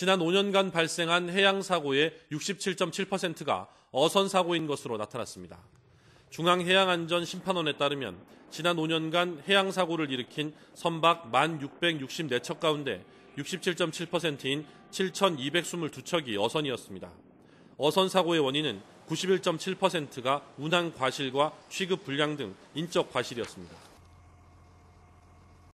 지난 5년간 발생한 해양 사고의 67.7%가 어선 사고인 것으로 나타났습니다. 중앙해양안전심판원에 따르면 지난 5년간 해양 사고를 일으킨 선박 1,664척 가운데 67.7%인 7,222척이 어선이었습니다. 어선 사고의 원인은 91.7%가 운항 과실과 취급 불량 등 인적 과실이었습니다.